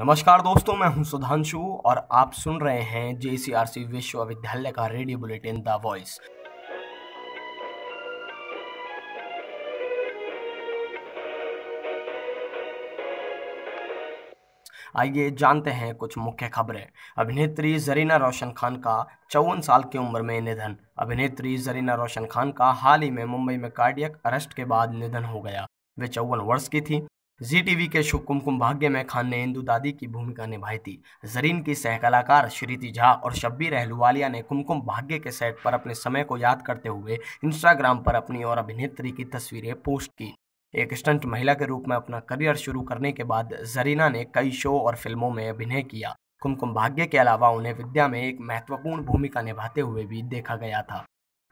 नमस्कार दोस्तों मैं हूं सुधांशु और आप सुन रहे हैं जेसीआरसी विश्वविद्यालय का रेडियो बुलेटिन द वॉइस आइए जानते हैं कुछ मुख्य खबरें अभिनेत्री जरीना रोशन खान का चौवन साल की उम्र में निधन अभिनेत्री जरीना रोशन खान का हाल ही में मुंबई में कार्डियक अरेस्ट के बाद निधन हो गया वे चौवन वर्ष की थी जी टीवी के शुभ कुमकुम भाग्य में खान ने इंदू दादी की भूमिका निभाई थी जरीन की सहकलाकार श्रीति झा और शब्बीर अहलुवालिया ने कुमकुम भाग्य के सेट पर अपने समय को याद करते हुए इंस्टाग्राम पर अपनी और अभिनेत्री की तस्वीरें पोस्ट की एक स्टंट महिला के रूप में अपना करियर शुरू करने के बाद जरीना ने कई शो और फिल्मों में अभिनय किया कुमकुम भाग्य के अलावा उन्हें विद्या में एक महत्वपूर्ण भूमिका निभाते हुए भी देखा गया था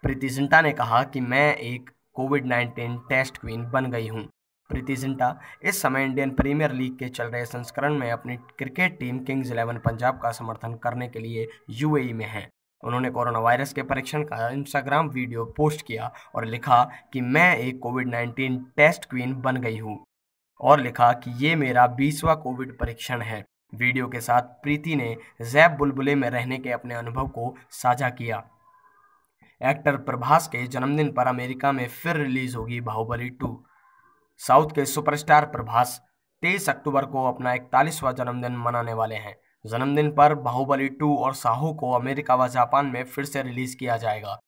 प्रीति जिंटा ने कहा कि मैं एक कोविड 19 टेस्ट क्वीन बन गई हूँ प्रीति जिंटा इस समय इंडियन प्रीमियर लीग के चल रहे संस्करण में अपनी cricket team Kings Eleven Punjab का समर्थन करने के लिए यूएई में हैं उन्होंने कोरोना वायरस के परीक्षण का इंस्टाग्राम वीडियो पोस्ट किया और लिखा कि मैं एक कोविड 19 टेस्ट क्वीन बन गई हूँ और लिखा कि ये मेरा बीसवा कोविड परीक्षण है वीडियो के साथ प्रीति ने जैब बुलबुले में रहने के अपने अनुभव को साझा किया एक्टर प्रभास के जन्मदिन पर अमेरिका में फिर रिलीज होगी बाहुबली टू साउथ के सुपरस्टार प्रभास 23 अक्टूबर को अपना इकतालीसवां जन्मदिन मनाने वाले हैं जन्मदिन पर बाहुबली 2 और साहू को अमेरिका व जापान में फिर से रिलीज किया जाएगा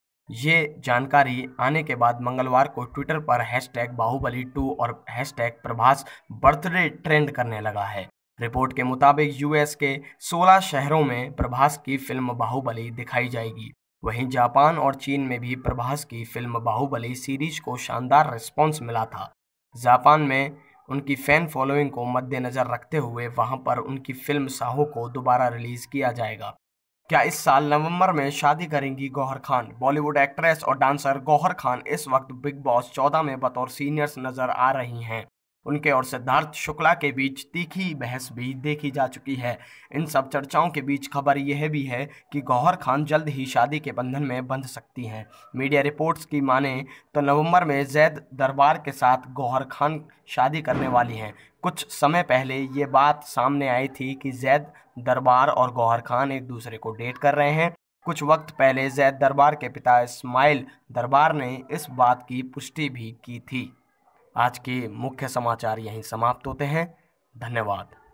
ये जानकारी आने के बाद मंगलवार को ट्विटर पर हैशटैग बाहुबली टू और हैशटैग प्रभास बर्थडे ट्रेंड करने लगा है रिपोर्ट के मुताबिक यूएस के 16 शहरों में प्रभास की फिल्म बाहुबली दिखाई जाएगी वहीं जापान और चीन में भी प्रभास की फिल्म बाहुबली सीरीज को शानदार रिस्पॉन्स मिला था जापान में उनकी फ़ैन फॉलोइंग को मद्देनज़र रखते हुए वहां पर उनकी फिल्म साहू को दोबारा रिलीज़ किया जाएगा क्या इस साल नवंबर में शादी करेंगी गौहर खान बॉलीवुड एक्ट्रेस और डांसर गौहर खान इस वक्त बिग बॉस चौदह में बतौर सीनियर्स नज़र आ रही हैं उनके और सिद्धार्थ शुक्ला के बीच तीखी बहस भी देखी जा चुकी है इन सब चर्चाओं के बीच खबर यह भी है कि गौहर खान जल्द ही शादी के बंधन में बंध सकती हैं मीडिया रिपोर्ट्स की माने तो नवंबर में जैद दरबार के साथ गौहर खान शादी करने वाली हैं कुछ समय पहले ये बात सामने आई थी कि जैद दरबार और गौहर खान एक दूसरे को डेट कर रहे हैं कुछ वक्त पहले जैद दरबार के पिता इस्माइल दरबार ने इस बात की पुष्टि भी की थी आज के मुख्य समाचार यहीं समाप्त होते हैं धन्यवाद